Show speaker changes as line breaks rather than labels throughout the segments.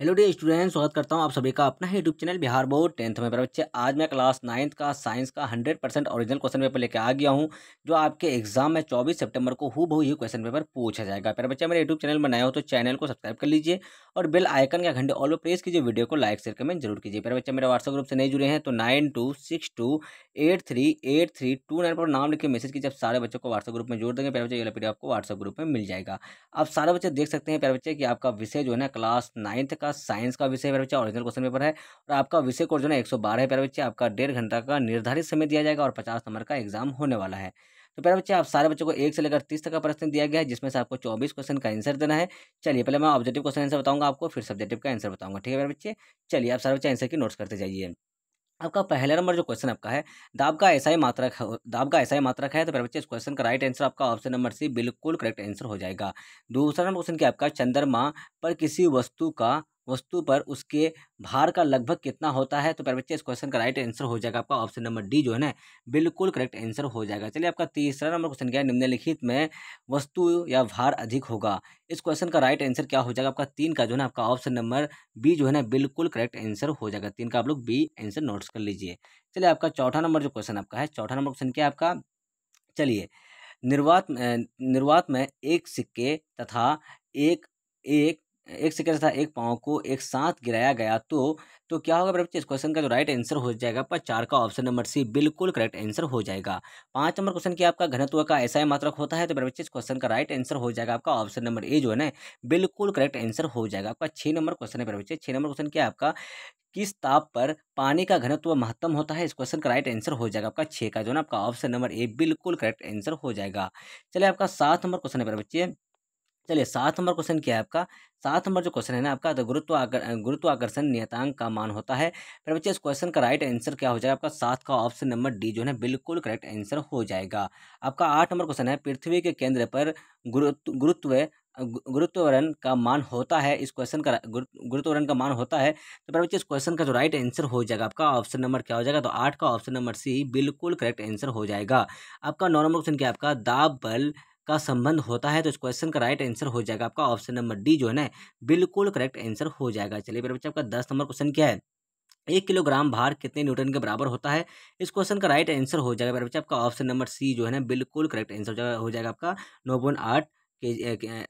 hello dear student स्वागत करता हूँ आप सभी का अपना ही YouTube channel Bihar board tenth में पर बच्चे आज मैं क्लास नाइन्थ का साइंस का hundred percent original question paper लेके आ गया हूँ जो आपके एग्जाम में चौबीस सितंबर को हु बहु ही क्वेश्चन पेपर पूछा जाएगा पर बच्चे मेरे यूट्यूब चैनल में नया हो तो चैनल को सब्सक्राइब कर लीजिए और बिल आइकन का घंटे ऑल प्रेस कीजिए वीडियो को लाइक शेयर कमेंट जरूर कीजिए पर बच्चे मेरे व्हाट्सअप ग्रुप से नहीं जुड़े हैं तो nine two six two eight three eight three two nine पर नाम लिखे मैसेज कीजिए सारे बच्चों को व्हाट्सअप ग्रुप में जोड़ देंगे प्यारे बच्चे ये आपको व्हाट्सअप ग्रुप में मिल जाएगा आप सारे बच्चे देख सकते हैं प्यारे बच्चे कि आपका विषय जो है ना क्लास नाइन्थ का आपका साइंस का विषय प्यारे बच्चे ओरिजिनल क्वेश्चन पेपर है और आपका विषय कोर्स जो है एक है प्यारे बच्चे आपका डेढ़ घंटा का निर्धारित समय दिया जाएगा और पचास नंबर का एग्जाम होने वाला है तो प्यारे बच्चे आप सारे बच्चों को एक से लेकर तीस तक का प्रश्न दिया गया है जिसमें से आपको चौबीस क्वेश्चन का आंसर देना है चलिए पहले मैं ऑब्जेक्टिव क्वेश्चन आंसर बताऊंगा आपको फिर सब्जेक्टिव का आंसर बताऊंगा ठीक है प्यारे बच्चे चलिए आप सारे बच्चे आंसर की नोट्स करते जाइए आपका पहला नंबर जो क्वेश्चन आपका है दाब का ऐसा ही मात्रक है दाब का ऐसा ही मात्रक है तो मेरे बच्चे इस क्वेश्चन का राइट आंसर आपका ऑप्शन नंबर सी बिल्कुल करेक्ट आंसर हो जाएगा दूसरा नंबर क्वेश्चन क्या आपका चंद्रमा पर किसी वस्तु का वस्तु पर उसके भार का लगभग कितना होता है तो प्यारे बच्चे इस क्वेश्चन का राइट आंसर हो जाएगा आपका ऑप्शन नंबर डी जो है ना बिल्कुल करेक्ट आंसर हो जाएगा चलिए आपका तीसरा नंबर क्वेश्चन क्या है निम्नलिखित में वस्तु या भार अधिक होगा इस क्वेश्चन का राइट आंसर क्या हो जाएगा आपका तीन का जो है ना आपका ऑप्शन नंबर बी जो है ना बिल्कुल करेक्ट आंसर हो जाएगा तीन का आप लोग बी आंसर नोट्स कर लीजिए चलिए आपका चौथा नंबर जो क्वेश्चन आपका है चौथा नंबर क्वेश्चन क्या है आपका चलिए निर्वात निर्वात में एक सिक्के तथा एक एक एक सेकेंड था एक पाँव को एक साथ गिराया गया तो तो क्या होगा बच्चे इस क्वेश्चन का जो राइट आंसर हो जाएगा पर चार का ऑप्शन नंबर सी बिल्कुल करेक्ट आंसर हो जाएगा पाँच नंबर क्वेश्चन क्या आपका घनत्व का ऐसा ही मात्रक होता है तो बच्चे इस क्वेश्चन का राइट आंसर हो जाएगा आपका ऑप्शन नंबर ए जो है ना बिल्कुल करेक्ट आंसर हो जाएगा आपका छः नंबर क्वेश्चन है बच्चे छः नंबर क्वेश्चन क्या आपका किस ताप पर पानी का घनत्व महत्तम होता है इस क्वेश्चन का राइट आंसर हो जाएगा आपका छः का जो ना आपका ऑप्शन नंबर ए बिल्कुल करेक्ट आंसर हो जाएगा चलिए आपका सात नंबर क्वेश्चन है बच्चे चलिए सात नंबर क्वेश्चन क्या है आपका सात नंबर जो क्वेश्चन है ना आपका तो गुरुत्वाकर्षण नियतांक का मान होता है फिर बच्चे इस क्वेश्चन का राइट आंसर क्या हो जाएगा आपका सात का ऑप्शन नंबर डी जो है बिल्कुल करेक्ट आंसर हो जाएगा आपका आठ नंबर क्वेश्चन है पृथ्वी के केंद्र पर गुरुत्व गुरुत्व गुरुत्वरण का मान होता है इस क्वेश्चन का गुरुत्वरण का मान होता है तो फिर बच्चे इस क्वेश्चन का जो राइट आंसर हो जाएगा आपका ऑप्शन नंबर क्या हो जाएगा तो आठ का ऑप्शन नंबर सी बिल्कुल करेक्ट आंसर हो जाएगा आपका नौ नंबर क्वेश्चन क्या आपका दाब बल का संबंध होता है तो इस क्वेश्चन का राइट आंसर हो जाएगा आपका ऑप्शन नंबर डी जो है ना बिल्कुल करेक्ट आंसर हो जाएगा चलिए मेरे बच्चे आपका दस नंबर क्वेश्चन क्या है एक किलोग्राम भार कितने न्यूटन के बराबर होता है इस क्वेश्चन का राइट आंसर हो जाएगा मेरे बच्चे आपका ऑप्शन नंबर सी जो है ना बिल्कुल करेक्ट आंसर हो जाएगा आपका नौ पॉइंट आठ के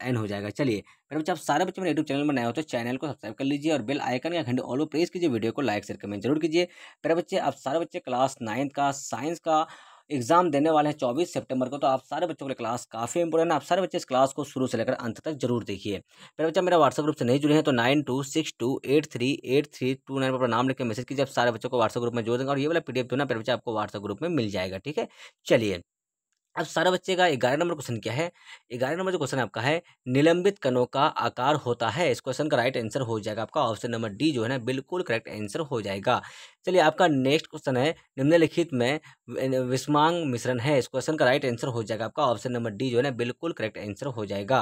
एन हो जाएगा चलिए मेरे बच्चे आप सारे बच्चे मेरे यूट्यूब चैनल में नए हो तो चैनल को सब्सक्राइब कर लीजिए और बेल आइकन का घंटे ऑलो प्रेस कीजिए वीडियो को लाइक शेयर कमेंट जरूर कीजिए मेरे बच्चे आप सारे बच्चे क्लास नाइन्थ का साइंस का एग्जाम देने वाले हैं चौबीस सेप्टेम्बर को तो आप सारे बच्चों के लिए क्लास काफ़ी इंपॉर्टेंट है आप सारे बच्चे इस क्लास को शुरू से लेकर अंत तक जरूर देखिए मेरे बच्चा मेरा व्हाट्सअप ग्रुप से नहीं जुड़े हैं तो nine two six two eight three eight three two nine पर नाम लिख के मैसेज कीजिए आप सारे बच्चों को व्हाट्सअप ग्रुप में जोड़ देंगे और ये वाला पी जो ना मेरे बच्चा आपको व्हाट्सअप ग्रुप में मिल जाएगा ठीक है चलिए अब सारे बच्चे का ग्यारह नंबर क्वेश्चन क्या है ग्यारह नंबर जो क्वेश्चन आपका है निलंबित कणों का आकार होता है इस क्वेश्चन का राइट आंसर हो जाएगा आपका ऑप्शन नंबर डी जो है ना बिल्कुल करेक्ट आंसर हो जाएगा चलिए आपका नेक्स्ट क्वेश्चन है निम्नलिखित में विस्मांग मिश्रण है इस क्वेश्चन का राइट आंसर हो जाएगा आपका ऑप्शन नंबर डी जो है ना बिल्कुल करेक्ट आंसर हो जाएगा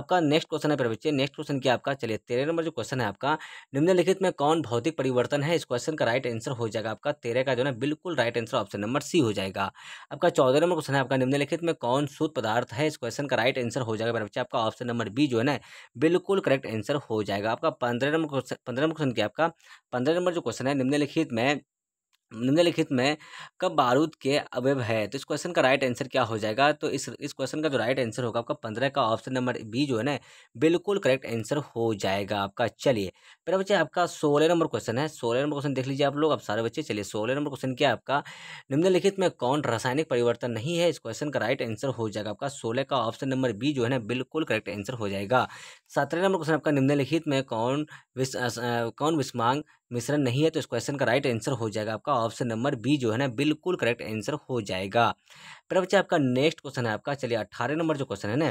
आपका नेक्स्ट क्वेश्चन है बच्चे नेक्स्ट क्वेश्चन क्या आपका चलिए तेरह नंबर जो क्वेश्चन है आपका निम्नलिखित में कौन भौतिक परिवर्तन है इस क्वेश्चन का राइट आंसर हो जाएगा आपका तेरह का जो है बिल्कुल right answer option number C हो जाएगा आपका चौदह नंबर क्वेश्चन है आपका निम्नलिखित में कौन शुद्ध पदार्थ है इस क्वेश्चन का राइट आंसर हो जाएगा बच्चे आपका ऑप्शन नंबर बी जो है ना बिल्कुल करेक्ट आंसर हो जाएगा आपका पंद्रह नंबर क्वेश्चन पंद्रह नंबर क्वेश्चन क्या आपका पंद्रह नंबर जो क्वेश्चन है निम्नलिखित में में निम्नलिखित में कब बारूद के अवैध है तो इस क्वेश्चन का राइट आंसर क्या हो जाएगा तो इस इस क्वेश्चन का जो राइट आंसर होगा आपका पंद्रह का ऑप्शन नंबर बी जो है ना बिल्कुल करेक्ट आंसर हो जाएगा आपका चलिए फिर बच्चे आपका सोलह नंबर क्वेश्चन है सोलह नंबर क्वेश्चन देख लीजिए आप लोग अब सारे बच्चे चलिए सोलह नंबर क्वेश्चन क्या आपका निम्नलिखित में कौन रासायनिक परिवर्तन नहीं है इस क्वेश्चन का राइट आंसर हो जाएगा आपका सोलह का ऑप्शन नंबर बी जो है ना बिल्कुल करेक्ट आंसर हो जाएगा सत्रह नंबर क्वेश्चन आपका निम्नलिखित में कौन कौन विस्मांग मिश्रण नहीं है तो इस क्वेश्चन का राइट आंसर हो जाएगा आपका ऑप्शन नंबर बी जो है ना बिल्कुल करेक्ट आंसर हो जाएगा फिर बच्चे आपका नेक्स्ट क्वेश्चन है आपका चलिए अट्ठारह नंबर जो क्वेश्चन है ना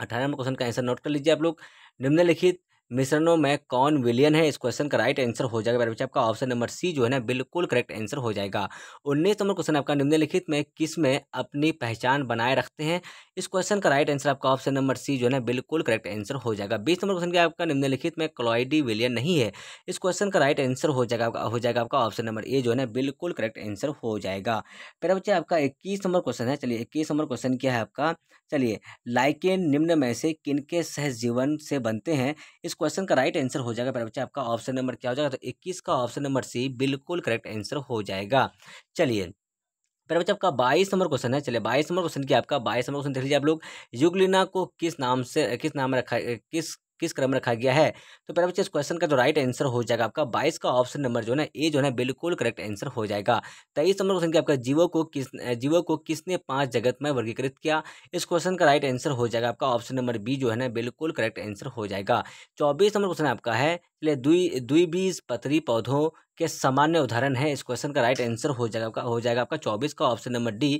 अठारह नंबर क्वेश्चन का आंसर नोट कर लीजिए आप लोग निम्नलिखित मिश्रणों में कौन विलियन है इस क्वेश्चन का राइट आंसर हो जाएगा बच्चे आपका ऑप्शन नंबर सी जो है ना बिल्कुल करेक्ट आंसर हो जाएगा उन्नीस नंबर क्वेश्चन आपका निम्नलिखित में किस में अपनी पहचान बनाए रखते हैं इस क्वेश्चन का राइट आंसर आपका ऑप्शन नंबर सी जो है ना बिल्कुल करेक्ट आंसर हो जाएगा बीस नंबर क्वेश्चन आपका निम्नलिखित में क्लॉइडी विलियन नहीं है इस क्वेश्चन का राइट आंसर हो जाएगा हो जाएगा आपका ऑप्शन नंबर ए जो है ना बिल्कुल करेक्ट आंसर हो जाएगा पहला बच्चे आपका इक्कीस नंबर क्वेश्चन है चलिए इक्कीस नंबर क्वेश्चन क्या है आपका चलिए लाइकेन निम्न में से किन के सहजीवन से बनते हैं इस क्वेश्चन का राइट आंसर हो जाएगा प्यारे बच्चे आपका ऑप्शन नंबर क्या हो जाएगा तो इक्कीस का ऑप्शन नंबर सी बिल्कुल करेक्ट आंसर हो जाएगा चलिए पर बच्चे आपका बाईस नंबर क्वेश्चन है चलिए बाईस नंबर क्वेश्चन की आपका बाईस नंबर क्वेश्चन देख लीजिए आप लोग युगलिना को किस नाम से किस नाम रखा किस किस क्रम में रखा गया है तो पहले बच्चे इस क्वेश्चन का जो राइट आंसर हो जाएगा आपका बाईस का ऑप्शन नंबर जो है ए जो है बिल्कुल करेक्ट आंसर हो जाएगा तेईस नंबर क्वेश्चन आपका जीवो को किस जीवो को किसने पांच जगत में वर्गीकृत किया इस क्वेश्चन का राइट आंसर हो जाएगा आपका ऑप्शन नंबर बी जो है ना बिल्कुल करेक्ट आंसर हो जाएगा चौबीस नंबर क्वेश्चन आपका है दुई दुई बीज पथरी पौधों के सामान्य उदाहरण है इस क्वेश्चन का राइट आंसर हो जाएगा आपका हो जाएगा आपका चौबीस का ऑप्शन नंबर डी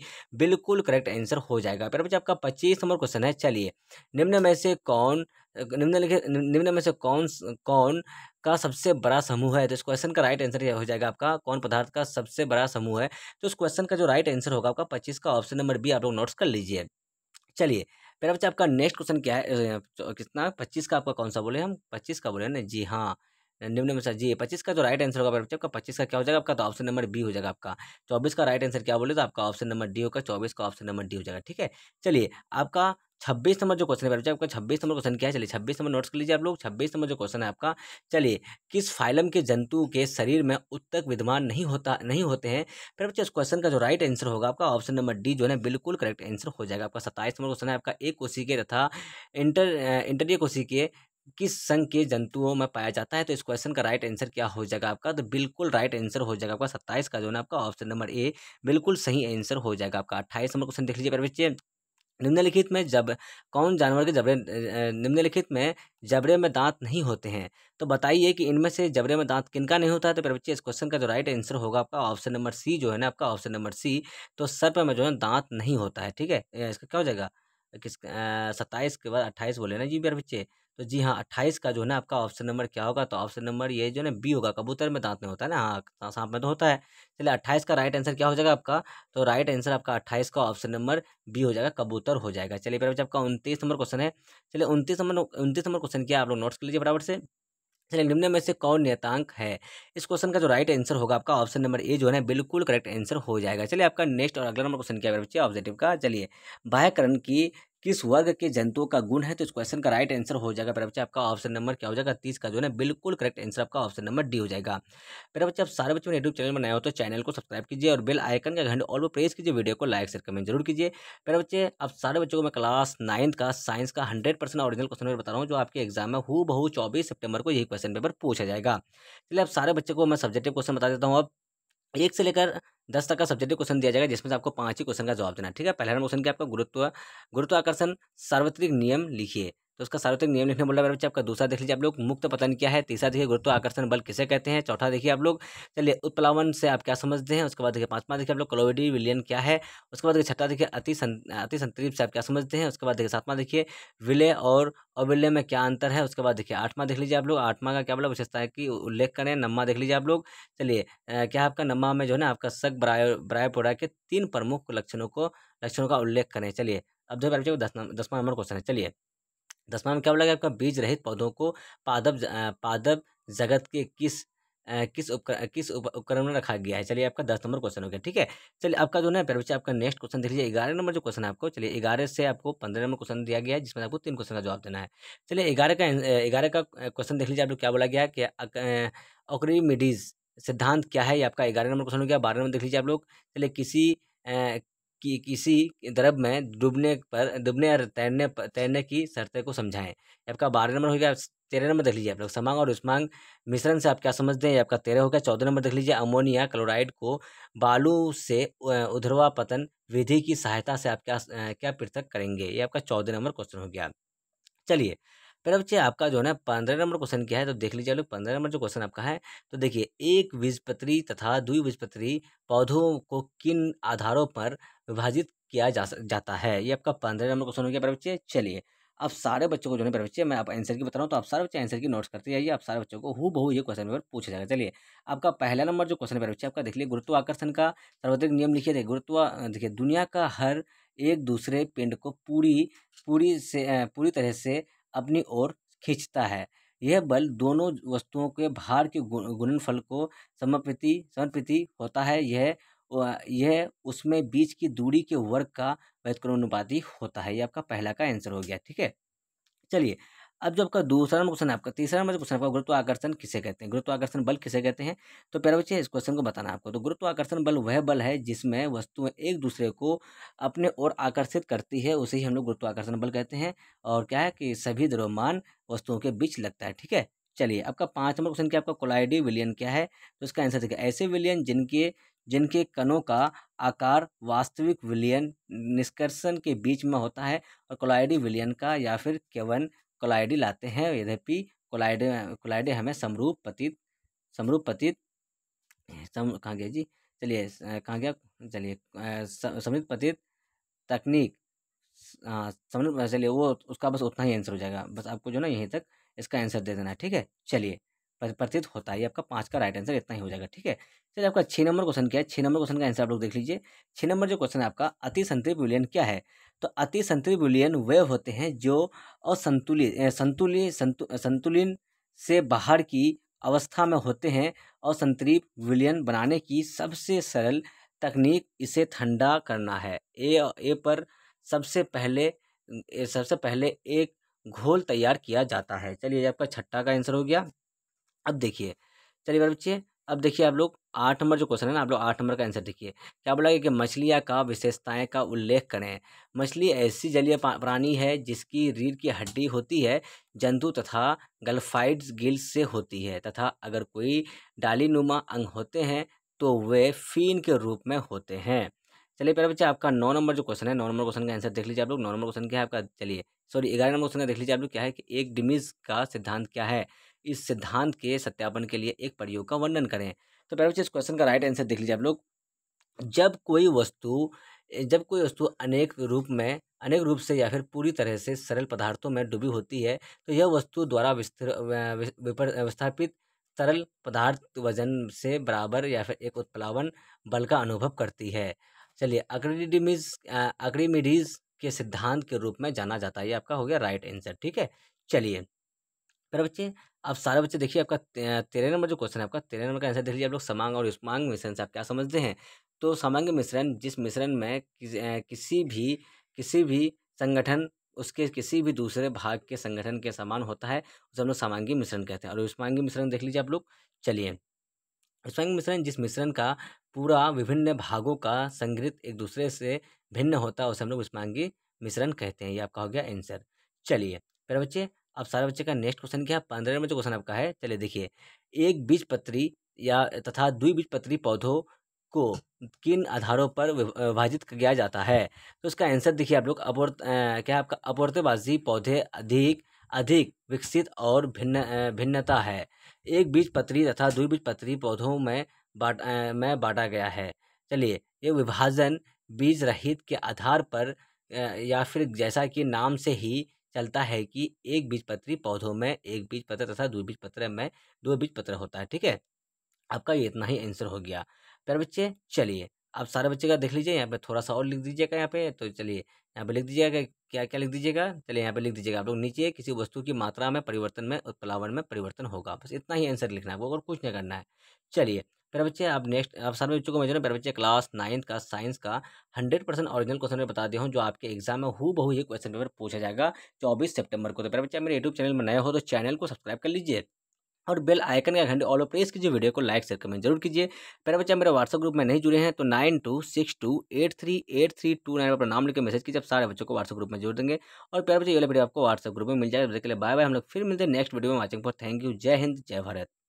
बिल्कुल करेक्ट आंसर हो जाएगा फिर बच्चे आपका पच्चीस नंबर क्वेश्चन है चलिए निम्न में से कौन निम्नलिखित निम्न में से कौन कौन का सबसे बड़ा समूह है तो इस क्वेश्चन का राइट आंसर यह हो जाएगा आपका कौन पदार्थ का सबसे बड़ा समूह है तो उस क्वेश्चन का जो राइट आंसर होगा आपका पच्चीस का ऑप्शन नंबर बी आप लोग नोट्स कर लीजिए चलिए फिर बच्चे आपका नेक्स्ट क्वेश्चन क्या है कितना पच्चीस का आपका कौन सा बोले हम पच्चीस का बोले ना जी हाँ निम्न में सर जी पच्चीस का जो राइट आंसर होगा बच्चे आपका पच्चीस का क्या हो जाएगा आपका तो ऑप्शन नंबर बी हो जाएगा आपका चौबीस का राइट आंसर क्या बोले तो आपका ऑप्शन नंबर डी होगा चौबीस का ऑप्शन नंबर डी हो जाएगा ठीक है चलिए आपका छब्बीस नंबर जो क्वेश्चन है बच्चे आपका छब्बीस नंबर क्वेश्चन क्या है चलिए छब्बीस नंबर नोट्स कर लीजिए आप लोग छब्बीस नंबर जो क्वेश्चन है आपका चलिए किस फाइलम के जंतु के शरीर में उत्तक विद्यमान नहीं होता नहीं होते हैं फिर बच्चे इस क्वेश्चन का जो राइट आंसर होगा आपका ऑप्शन नंबर डी जो है बिल्कुल करेक्ट आंसर हो जाएगा आपका सत्ताईस नंबर क्वेश्चन है आपका एक कोशिके तथा इंटर इंटरिय कोशिके किस संघ के जंतुओं में पाया जाता है तो इस क्वेश्चन का राइट आंसर क्या हो जाएगा आपका तो बिल्कुल राइट आंसर हो जाएगा आपका सत्ताईस का जो है आपका ऑप्शन नंबर ए बिल्कुल सही आंसर हो जाएगा आपका अट्ठाईस नंबर क्वेश्चन देख लीजिए प्यारे बच्चे निम्नलिखित में जब कौन जानवर के जबड़े निम्नलिखित में जबड़े में दांत नहीं होते हैं तो बताइए कि इनमें से जबड़े में दांत किनका नहीं होता है तो फिर बच्चे इस क्वेश्चन का जो राइट आंसर होगा आपका ऑप्शन नंबर सी जो है ना आपका ऑप्शन नंबर सी तो सर्प में जो है दांत नहीं होता है ठीक है इसका क्या हो जाएगा किस सत्ताईस के बाद अट्ठाईस बोले ना जी मेरे बच्चे तो जी हाँ अट्ठाईस का जो है ना आपका ऑप्शन नंबर क्या होगा तो ऑप्शन नंबर ये जो है ना बी होगा कबूतर में दांत में होता है ना हाँ, हाँ सांप में तो होता है चलिए अट्ठाईस का राइट आंसर क्या हो जाएगा आपका तो राइट आंसर आपका अट्ठाईस का ऑप्शन नंबर बी हो जाएगा कबूतर हो जाएगा चलिए फिर आपका उनतीस नंबर क्वेश्चन है चलिए उनतीस नंबर उनतीस नंबर क्वेश्चन किया आप लोग नोट्स कर लीजिए बराबर से चलिए निम्न में से कौन नेतांक है इस क्वेश्चन का जो राइट आंसर होगा आपका ऑप्शन नंबर ए जो है ना बिल्कुल करेक्ट आंसर हो जाएगा चलिए आपका नेक्स्ट और अगला नंबर क्वेश्चन क्या बच्चे ऑब्जेक्टिव का चलिए बाह्यकरण की किस वर्ग के जंतुओं का गुण है तो इस क्वेश्चन का राइट आंसर हो जाएगा पर बच्चा आपका ऑप्शन नंबर क्या हो जाएगा तीस का जो है बिल्कुल करेक्ट आंसर आपका ऑप्शन नंबर डी हो जाएगा मेरा बच्चे आप सारे बच्चों ने यूट्यूब चैनल बनाया हो तो चैनल को सब्सक्राइब कीजिए और बिल आइकन का घंटे और वो प्रेस कीजिए वीडियो को लाइक शेयर कमेंट जरूर कीजिए पर बच्चे आप सारे बच्चों को मैं क्लास नाइन्थ का साइंस का hundred percent original question paper बता रहा हूँ जो आपके एग्जाम में हु बहू चौबीस सेप्टेबर को यही क्वेश्चन पेपर पूछा जाएगा चलिए आप सारे बच्चों को मैं सब्जेक्टिव क्वेश्चन बता देता हूँ अब एक से लेकर दस तक का सब्जेक्टिव क्वेश्चन दिया जाएगा जिसमें से आपको पांच ही क्वेश्चन का जवाब देना ठीक है पहला क्वेश्चन क्या आपका गुरुत्व गुरुत्वाकर्षण सार्वत्रिक नियम लिखिए तो उसका सार्वत्रिक नियम लिखने बोला मेरा मतलब बच्चे आपका दूसरा देख लीजिए आप लोग मुक्त पतन क्या है तीसरा देखिए गुरुत्व आकर्षण बल किसे कहते हैं चौथा देखिए आप लोग चलिए उत्प्लावन से आप क्या समझते हैं उसके बाद देखिए पाँचवा देखिए आप लोग कलोविडी विलियन क्या है उसके बाद देखिए छठा देखिए अति संतरीप से आप क्या समझते हैं उसके बाद देखिए सातवां देखिए विलय और अविलय में क्या अंतर है उसके बाद देखिए आठवां देख लीजिए आप लोग आठवां का क्या बोला मतलब विशेषता है कि उल्लेख करें नम्मा देख लीजिए आप लोग चलिए क्या आपका नम्मा में जो है ना आपका सक ब्राय ब्रायपोडा के तीन प्रमुख लक्षणों को लक्षणों का उल्लेख करें चलिए अब जो दसवा दस दसवां नंबर क्वेश्चन है चलिए दसवां में क्या बोला गया आपका बीज रहित पौधों को पादप पादप जगत के किस किस उपकर, किस उपकरण में रखा गया है चलिए आपका दस नंबर क्वेश्चन हो गया ठीक है चलिए आपका जो है प्यार बच्चे आपका नेक्स्ट क्वेश्चन देख लीजिए ग्यारह नंबर जो क्वेश्चन है आपको चलिए ग्यारह से आपको पंद्रह नंबर क्वेश्चन दिया गया है जिसमें आपको तीन क्वेश्चन का जवाब देना है चलिए ग्यारह का ग्यारह का क्वेश्चन देख लीजिए आप लोग क्या बोला गया कि ओक्रीमिडीज सिद्धांत क्या है ये आपका ग्यारह नंबर क्वेश्चन हो गया बारह नंबर देख लीजिए आप लोग चलिए किसी कि किसी द्रव में डूबने पर डूबने या तैरने तैरने की शर्तें को समझाएं आपका बारह नंबर हो गया तेरह नंबर देख लीजिए आप लोग समांग और उष्मांग मिश्रण से आप क्या समझते हैं आपका तेरह हो गया चौदह नंबर देख लीजिए अमोनिया क्लोराइड को बालू से उधरवा पतन विधि की सहायता से आप क्या क्या पृथक करेंगे ये आपका चौदह नंबर क्वेश्चन हो गया चलिए फिर बच्चे आपका जो है पंद्रह नंबर क्वेश्चन किया है तो देख लीजिए लोग पंद्रह नंबर जो क्वेश्चन आपका है तो देखिए एक बीजपत्री तथा दुई बीजपत्री पौधों को किन आधारों पर विभाजित किया जा जाता है ये आपका पंद्रह नंबर क्वेश्चन हो गया बच्चे चलिए अब सारे बच्चों को जो है बच्चे मैं आप आंसर की बता रहा हूँ तो आप सारे बच्चे आंसर की नोट्स करते जाइए आप सारे बच्चों को हु बहु ये क्वेश्चन पेपर पूछ जाएगा चलिए आपका पहला नंबर जो क्वेश्चन प्यारे बच्चे आपका देख लिए गुरुत्वाकर्षण का सर्वाधिक नियम लिखिए देखिए गुरुत्व देखिए दुनिया का हर एक दूसरे पिंड को पूरी पूरी से पूरी तरह से अपनी ओर खींचता है यह बल दोनों वस्तुओं के भार के गुणनफल को समर्पिति समर्पिति होता है यह यह उसमें बीच की दूरी के वर्ग का व्यतिक्रमानुपाती होता है ये आपका पहला का आंसर हो गया ठीक है चलिए अब जो आपका दूसरा नंबर क्वेश्चन है आपका तीसरा नंबर क्वेश्चन आपका गुरुत्वाकर्षण किसे कहते हैं गुरुत्वाकर्षण बल किसे कहते हैं तो प्यारे बच्चे इस क्वेश्चन को बताना आपको तो गुरुत्वाकर्षण बल वह बल है जिसमें वस्तुएं एक दूसरे को अपने ओर आकर्षित करती है उसे ही हम लोग गुरुत्वाकर्षण बल कहते हैं और क्या है कि सभी द्रव्यमान वस्तुओं के बीच लगता है ठीक है चलिए आपका पाँच नंबर क्वेश्चन क्या आपका कोलाइडी विलियन क्या है तो इसका आंसर देखिए ऐसे विलियन जिनके जिनके कणों का आकार वास्तविक विलियन निष्कर्षण के बीच में होता है और कोलाइडी विलियन का या फिर केवन कोलाइडी लाते हैं यद्यपि कोलाइडे कोलाइडे हमें समरूप पतित समरूप पतित सम कहाँ गया जी चलिए कहाँ गया चलिए समृद्ध पतित तकनीक हाँ चलिए वो उसका बस उतना ही आंसर हो जाएगा बस आपको जो ना यहीं तक इसका आंसर दे देना ठीक है चलिए प्रतीत होता है ये आपका पाँच का राइट आंसर इतना ही हो जाएगा ठीक है चलिए आपका छः नंबर क्वेश्चन क्या है छः नंबर क्वेश्चन का आंसर आप लोग देख लीजिए छः नंबर जो क्वेश्चन है आपका अति संतुलित विलयन क्या है तो अति संतुलित विलयन वे होते हैं जो असंतुलित संतुलित संतु, संतुलन से बाहर की अवस्था में होते हैं और संतुलित विलयन बनाने की सबसे सरल तकनीक इसे ठंडा करना है ए ए पर सबसे पहले सबसे पहले एक घोल तैयार किया जाता है चलिए आपका छठा का आंसर हो गया अब देखिए चलिए बार बच्चे अब देखिए आप लोग आठ नंबर जो क्वेश्चन है ना आप लोग आठ नंबर का आंसर देखिए क्या बोला कि मछलियाँ का विशेषताएं का उल्लेख करें मछली ऐसी जलीय प्राणी है जिसकी रीढ़ की हड्डी होती है जंतु तथा गल्फाइड्स गिल्स से होती है तथा अगर कोई डालीनुमा अंग होते हैं तो वे फीन के रूप में होते हैं चलिए पहले बच्चे आपका नौ नंबर जो क्वेश्चन है नौ नंबर क्वेश्चन का आंसर देख लीजिए आप लोग नौ नंबर क्वेश्चन क्या है आपका चलिए सॉरी ग्यारह नंबर क्वेश्चन का देख लीजिए आप लोग क्या है कि एक डिमिज का सिद्धांत क्या है इस सिद्धांत के सत्यापन के लिए एक प्रयोग का वर्णन करें तो पहले इस क्वेश्चन का राइट आंसर देख लीजिए आप लोग जब कोई वस्तु जब कोई वस्तु अनेक रूप में अनेक रूप से या फिर पूरी तरह से सरल पदार्थों में डूबी होती है तो यह वस्तु द्वारा विस्थापित तरल पदार्थ वजन से बराबर या फिर एक उत्प्लावन बल का अनुभव करती है चलिए अक्रीडिमिज अक्रीमिडीज के सिद्धांत के रूप में जाना जाता है ये आपका हो गया राइट आंसर ठीक है चलिए पर बच्चे अब सारे बच्चे देखिए आपका तेरह नंबर जो क्वेश्चन है आपका तेरह नंबर का आंसर देख लीजिए आप लोग समांग और युष्मांग मिश्रण से आप क्या समझते हैं तो समांग मिश्रण जिस मिश्रण में किसी भी किसी भी संगठन उसके किसी भी दूसरे भाग के संगठन के समान होता है उसे हम लोग समांगी मिश्रण कहते हैं और युष्मांगी मिश्रण देख लीजिए आप लोग चलिए युष्मांगी मिश्रण जिस मिश्रण का पूरा विभिन्न भागों का संग्रहित एक दूसरे से भिन्न होता है उसे हम लोग युष्मांगी मिश्रण कहते हैं ये आपका हो गया आंसर चलिए पहले बच्चे अब सारे बच्चे का नेक्स्ट क्वेश्चन क्या है पंद्रह नंबर जो क्वेश्चन आपका है चलिए देखिए एक बीज पत्री या तथा बीज पत्री पौधों को किन आधारों पर विभाजित किया जाता है तो इसका आंसर देखिए आप लोग अपोर क्या आपका अपवर्तवाजी पौधे अधिक अधिक विकसित और भिन्न भिन्नता है एक बीज पत्री तथा बीज पत्री पौधों में बाट में बांटा गया है चलिए ये विभाजन बीज रहित के आधार पर या फिर जैसा कि नाम से ही चलता है कि एक बीजपत्री पौधों में एक बीजपत्र तथा दो पत्र में दो बीजपत्र होता है ठीक है आपका ये इतना ही आंसर हो गया प्यारे बच्चे चलिए आप सारे बच्चे का देख लीजिए यहाँ पे थोड़ा सा और लिख दीजिएगा यहाँ पे तो चलिए यहाँ पे लिख दीजिएगा क्या क्या लिख दीजिएगा चलिए यहाँ पे लिख दीजिएगा आप लोग नीचे किसी वस्तु की मात्रा में परिवर्तन में उत्प्लावन में परिवर्तन होगा बस इतना ही आंसर लिखना है वो और कुछ नहीं करना है चलिए प्यारे बच्चे आप नेक्स्ट आप सारे बच्चों को मैं जो प्यारे बच्चे क्लास नाइन्थ का साइंस का हंड्रेड परसेंट ऑरिजिनल क्वेश्चन में बता दिया हूँ जो आपके एग्जाम में हु बहु ये क्वेश्चन पेपर पूछा जाएगा चौबीस सेप्टेम्बर को तो प्यारे बच्चे मेरे यूट्यूब चैनल में नए हो तो चैनल को सब्सक्राइब कर लीजिए और बेल आइकन का घंटे ऑलो प्रेस कीजिए वीडियो को लाइक शेयर कमेंट जरूर कीजिए पहले बच्चा मेरे व्हाट्सअप ग्रुप में नहीं जुड़े हैं तो nine two six two eight three eight three two nine पर नाम लिखकर मैसेज कीजिए आप सारे बच्चों को व्हाट्सअप ग्रुप में जोड़ देंगे और पहले बच्चे ये वीडियो आपको व्हाट्सअप ग्रुप में मिल जाएगा बाय बाय हम लोग फिर मिलते हैं नेक्स्ट वीडियो में वाचिंग पर थैंक यू जय हिंद जय भारत